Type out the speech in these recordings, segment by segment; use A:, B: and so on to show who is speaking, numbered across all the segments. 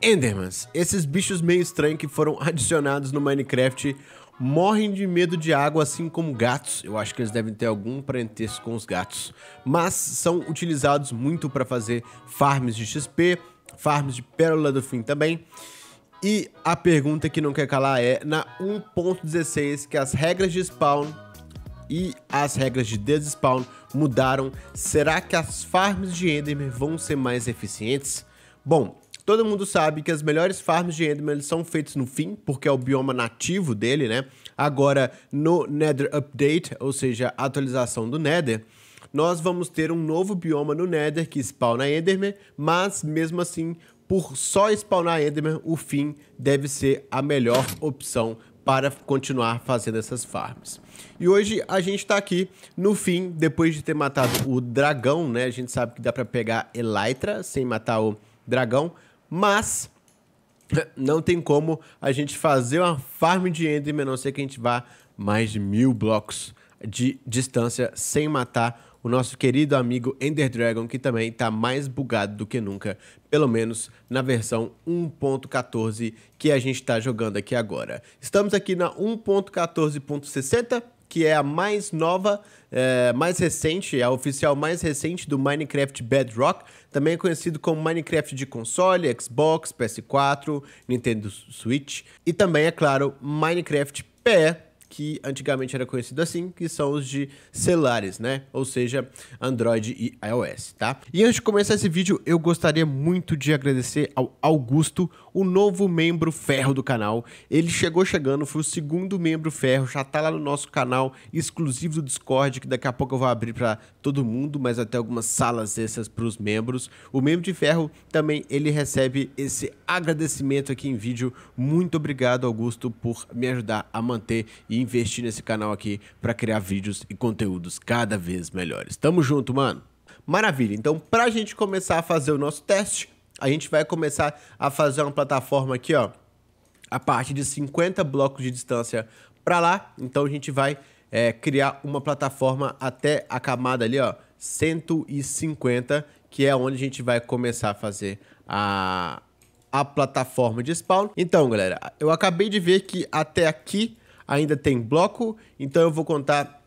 A: Endermans. Esses bichos meio estranhos que foram adicionados no Minecraft morrem de medo de água, assim como gatos. Eu acho que eles devem ter algum parentesco com os gatos. Mas são utilizados muito para fazer farms de XP, farms de Pérola do Fim também. E a pergunta que não quer calar é, na 1.16, que as regras de spawn e as regras de despawn mudaram, será que as farms de Enderman vão ser mais eficientes? Bom, Todo mundo sabe que as melhores farms de Enderman são feitas no fim, porque é o bioma nativo dele, né? Agora, no Nether Update, ou seja, atualização do Nether, nós vamos ter um novo bioma no Nether que spawna Enderman, mas mesmo assim, por só spawnar Enderman, o fim deve ser a melhor opção para continuar fazendo essas farms. E hoje a gente está aqui no fim, depois de ter matado o dragão, né? A gente sabe que dá para pegar Elytra sem matar o dragão, mas não tem como a gente fazer uma farm de Enderman, a não ser que a gente vá mais de mil blocos de distância sem matar o nosso querido amigo Ender Dragon, que também está mais bugado do que nunca, pelo menos na versão 1.14 que a gente está jogando aqui agora. Estamos aqui na 1.14.60 que é a mais nova, é, mais recente, a oficial mais recente do Minecraft Bedrock, também é conhecido como Minecraft de console, Xbox, PS4, Nintendo Switch e também, é claro, Minecraft PE que antigamente era conhecido assim, que são os de celulares, né? Ou seja, Android e iOS, tá? E antes de começar esse vídeo, eu gostaria muito de agradecer ao Augusto, o novo membro ferro do canal. Ele chegou chegando, foi o segundo membro ferro, já tá lá no nosso canal exclusivo do Discord, que daqui a pouco eu vou abrir para todo mundo, mas até algumas salas essas para os membros. O membro de ferro também ele recebe esse agradecimento aqui em vídeo. Muito obrigado, Augusto, por me ajudar a manter e investir nesse canal aqui para criar vídeos e conteúdos cada vez melhores. Tamo junto, mano. Maravilha. Então, para a gente começar a fazer o nosso teste, a gente vai começar a fazer uma plataforma aqui, ó, a parte de 50 blocos de distância para lá. Então, a gente vai é, criar uma plataforma até a camada ali, ó, 150, que é onde a gente vai começar a fazer a, a plataforma de spawn. Então, galera, eu acabei de ver que até aqui ainda tem bloco, então eu vou contar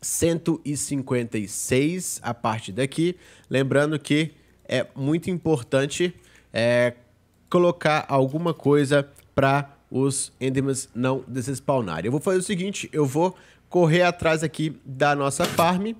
A: 156 a partir daqui. Lembrando que é muito importante é, colocar alguma coisa para os endemas não desespawnarem. Eu vou fazer o seguinte, eu vou correr atrás aqui da nossa farm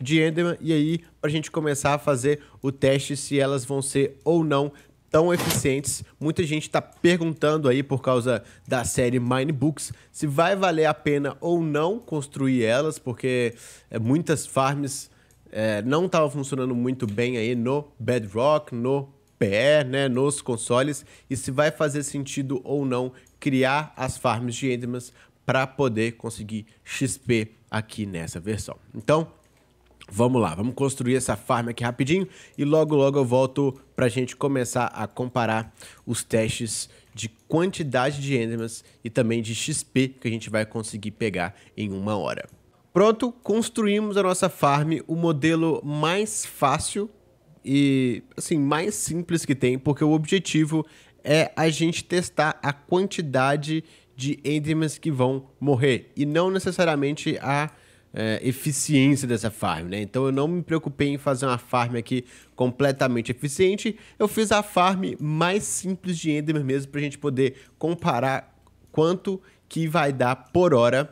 A: de Enderman e aí para a gente começar a fazer o teste se elas vão ser ou não tão eficientes. Muita gente está perguntando aí por causa da série Mine Books se vai valer a pena ou não construir elas, porque é, muitas farms é, não estavam funcionando muito bem aí no Bedrock, no PE, né, nos consoles, e se vai fazer sentido ou não criar as farms de Endermans para poder conseguir XP aqui nessa versão. Então, Vamos lá, vamos construir essa farm aqui rapidinho e logo logo eu volto para a gente começar a comparar os testes de quantidade de endermans e também de XP que a gente vai conseguir pegar em uma hora. Pronto, construímos a nossa farm, o modelo mais fácil e assim mais simples que tem, porque o objetivo é a gente testar a quantidade de endermans que vão morrer e não necessariamente a é, eficiência dessa farm, né? Então eu não me preocupei em fazer uma farm aqui completamente eficiente. Eu fiz a farm mais simples de Enderman mesmo para a gente poder comparar quanto que vai dar por hora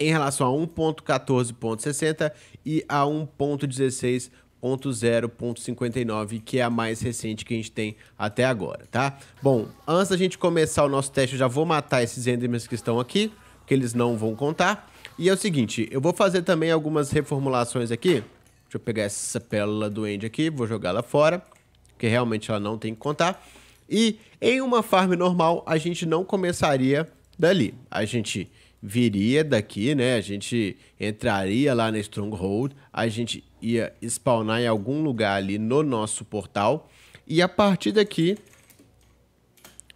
A: em relação a 1.14.60 e a 1.16.0.59, que é a mais recente que a gente tem até agora, tá? Bom, antes da gente começar o nosso teste, eu já vou matar esses Endermans que estão aqui, que eles não vão contar. E é o seguinte, eu vou fazer também algumas reformulações aqui. Deixa eu pegar essa pérola do End aqui, vou jogá-la fora, porque realmente ela não tem que contar. E em uma farm normal, a gente não começaria dali. A gente viria daqui, né? A gente entraria lá na Stronghold, a gente ia spawnar em algum lugar ali no nosso portal. E a partir daqui,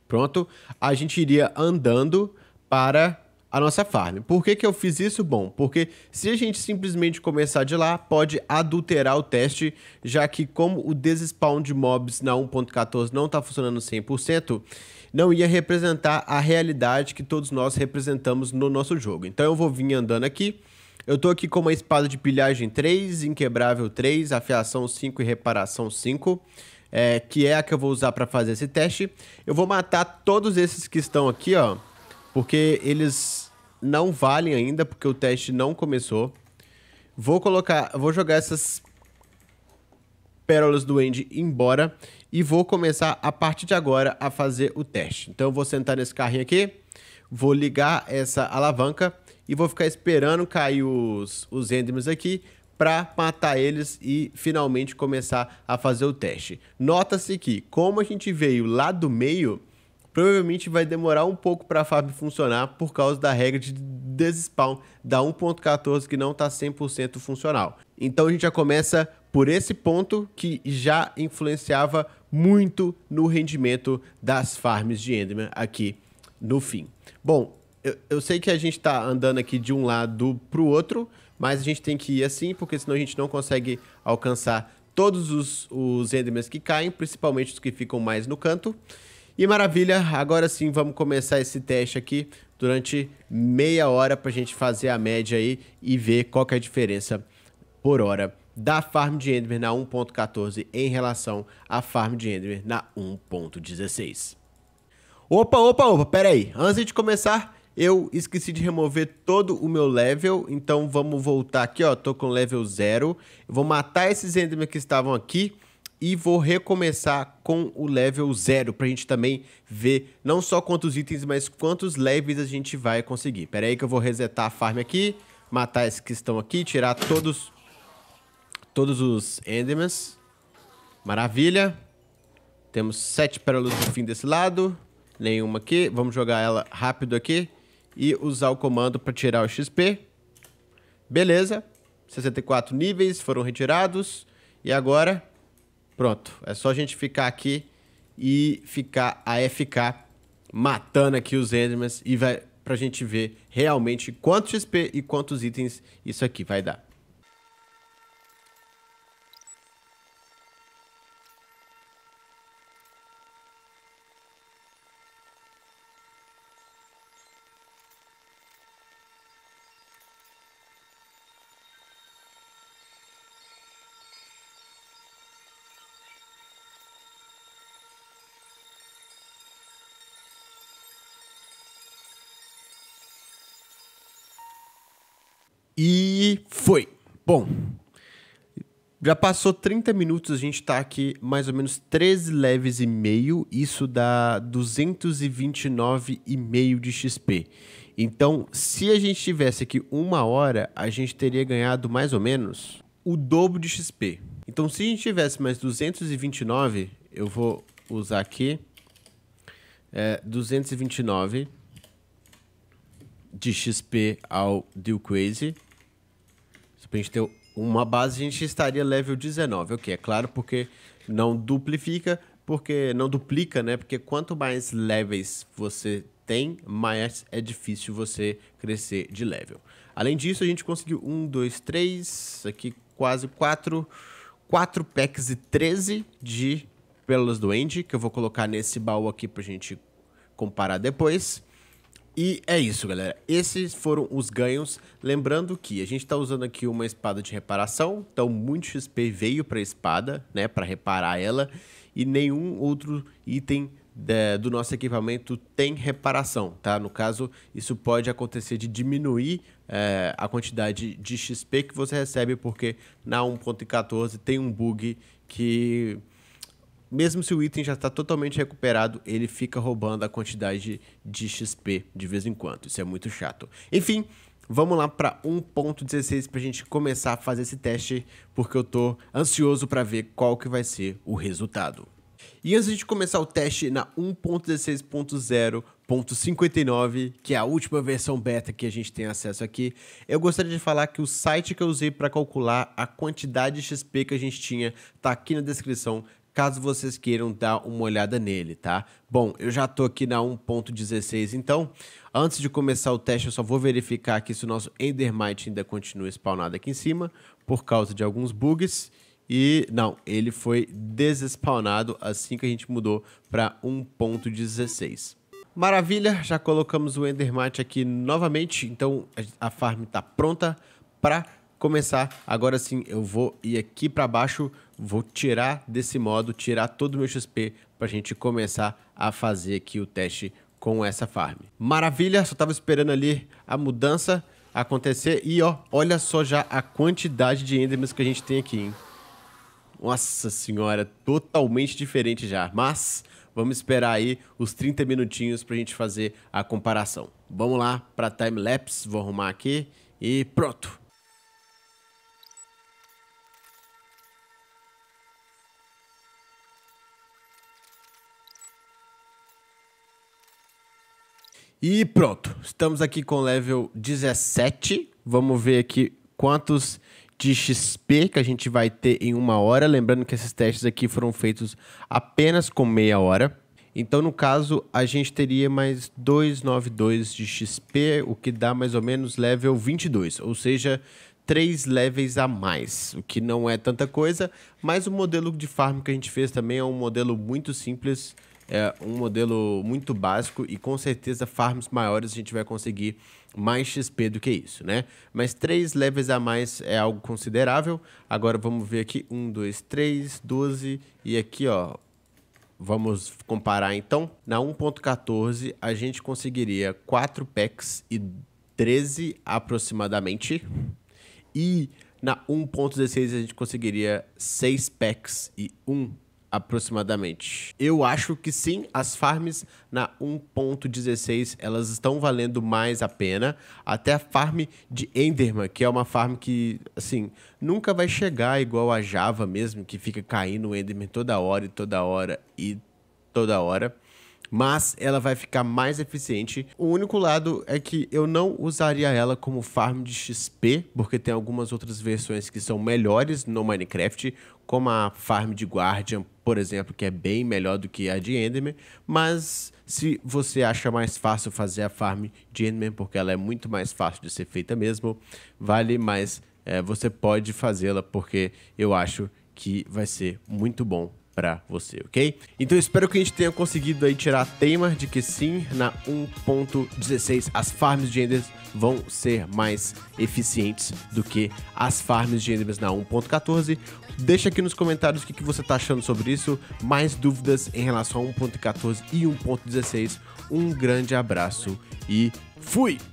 A: pronto, a gente iria andando para a nossa farm. Por que, que eu fiz isso? Bom, porque se a gente simplesmente começar de lá, pode adulterar o teste, já que como o desespawn de mobs na 1.14 não está funcionando 100%, não ia representar a realidade que todos nós representamos no nosso jogo. Então eu vou vir andando aqui, eu tô aqui com uma espada de pilhagem 3, inquebrável 3, afiação 5 e reparação 5. É, que é a que eu vou usar para fazer esse teste. Eu vou matar todos esses que estão aqui, ó. Porque eles não valem ainda, porque o teste não começou. Vou colocar, vou jogar essas pérolas do Andy embora e vou começar a partir de agora a fazer o teste. Então eu vou sentar nesse carrinho aqui, vou ligar essa alavanca e vou ficar esperando cair os, os Endermans aqui para matar eles e finalmente começar a fazer o teste. Nota-se que, como a gente veio lá do meio, provavelmente vai demorar um pouco para a FAB funcionar por causa da regra de despawn da 1.14 que não está 100% funcional. Então a gente já começa por esse ponto que já influenciava muito no rendimento das farms de Enderman aqui no fim. Bom, eu, eu sei que a gente está andando aqui de um lado para o outro, mas a gente tem que ir assim, porque senão a gente não consegue alcançar todos os, os Endermans que caem, principalmente os que ficam mais no canto. E maravilha, agora sim vamos começar esse teste aqui durante meia hora para a gente fazer a média aí e ver qual que é a diferença por hora da farm de Enderman na 1.14 em relação à farm de Enderman na 1.16. Opa, opa, opa, pera aí. Antes de começar, eu esqueci de remover todo o meu level, então vamos voltar aqui, ó. Tô com level 0. vou matar esses Endermen que estavam aqui e vou recomeçar com o level 0 pra gente também ver não só quantos itens, mas quantos levels a gente vai conseguir. Pera aí que eu vou resetar a farm aqui, matar esses que estão aqui, tirar todos todos os Endermans. Maravilha. Temos sete pérolas no fim desse lado, nenhuma aqui. Vamos jogar ela rápido aqui e usar o comando para tirar o XP. Beleza. 64 níveis foram retirados. E agora Pronto, é só a gente ficar aqui e ficar a FK matando aqui os Endermans e vai pra gente ver realmente quantos XP e quantos itens isso aqui vai dar. E foi. Bom, já passou 30 minutos, a gente está aqui mais ou menos 13 leves e meio, isso dá 229,5 de XP. Então, se a gente tivesse aqui uma hora, a gente teria ganhado mais ou menos o dobro de XP. Então, se a gente tivesse mais 229, eu vou usar aqui é, 229 de XP ao Deal Crazy. Se a gente ter uma base, a gente estaria level 19, ok? É claro, porque não duplifica, porque não duplica, né? Porque quanto mais levels você tem, mais é difícil você crescer de level. Além disso, a gente conseguiu 1, 2, 3, aqui quase 4, 4 packs e 13 de Pérolas do End, que eu vou colocar nesse baú aqui pra gente comparar depois. E é isso, galera. Esses foram os ganhos. Lembrando que a gente está usando aqui uma espada de reparação, então muito XP veio para a espada, né, para reparar ela, e nenhum outro item do nosso equipamento tem reparação, tá? No caso, isso pode acontecer de diminuir é, a quantidade de XP que você recebe, porque na 1.14 tem um bug que mesmo se o item já está totalmente recuperado, ele fica roubando a quantidade de XP de vez em quando. Isso é muito chato. Enfim, vamos lá para 1.16 para a gente começar a fazer esse teste, porque eu tô ansioso para ver qual que vai ser o resultado. E antes de começar o teste na 1.16.0.59, que é a última versão beta que a gente tem acesso aqui, eu gostaria de falar que o site que eu usei para calcular a quantidade de XP que a gente tinha está aqui na descrição caso vocês queiram dar uma olhada nele, tá? Bom, eu já tô aqui na 1.16, então, antes de começar o teste, eu só vou verificar aqui se o nosso Endermite ainda continua spawnado aqui em cima, por causa de alguns bugs. E não, ele foi desespawnado assim que a gente mudou para 1.16. Maravilha, já colocamos o Endermite aqui novamente, então a farm está pronta para começar. Agora sim, eu vou ir aqui para baixo vou tirar desse modo, tirar todo o meu XP para a gente começar a fazer aqui o teste com essa farm. Maravilha, só estava esperando ali a mudança acontecer e ó, olha só já a quantidade de endermans que a gente tem aqui, hein? Nossa senhora, totalmente diferente já, mas vamos esperar aí os 30 minutinhos para a gente fazer a comparação. Vamos lá para time-lapse, vou arrumar aqui e pronto. E pronto, estamos aqui com level 17. Vamos ver aqui quantos de XP que a gente vai ter em uma hora. Lembrando que esses testes aqui foram feitos apenas com meia hora. Então, no caso, a gente teria mais 292 de XP, o que dá mais ou menos level 22, ou seja, 3 levels a mais, o que não é tanta coisa, mas o modelo de farm que a gente fez também é um modelo muito simples, é um modelo muito básico e com certeza farms maiores a gente vai conseguir mais XP do que isso, né? Mas três levels a mais é algo considerável. Agora vamos ver aqui, 1, 2, 3, 12 e aqui, ó, Vamos comparar então. Na 1.14 a gente conseguiria 4 packs e 13 aproximadamente. E na 1.16 a gente conseguiria 6 packs e 1 aproximadamente. Eu acho que sim, as farms na 1.16 elas estão valendo mais a pena. Até a farm de Enderman, que é uma farm que, assim, nunca vai chegar igual a Java mesmo, que fica caindo o Enderman toda hora e toda hora e toda hora. Mas ela vai ficar mais eficiente. O único lado é que eu não usaria ela como farm de XP, porque tem algumas outras versões que são melhores no Minecraft, como a farm de Guardian, por exemplo, que é bem melhor do que a de Enderman, mas se você acha mais fácil fazer a farm de Enderman, porque ela é muito mais fácil de ser feita mesmo, vale mais, é, você pode fazê-la, porque eu acho que vai ser muito bom para você, ok? Então espero que a gente tenha conseguido aí tirar a tema de que sim, na 1.16 as farms de enders vão ser mais eficientes do que as farms de enders na 1.14. Deixa aqui nos comentários o que, que você está achando sobre isso, mais dúvidas em relação a 1.14 e 1.16. Um grande abraço e fui!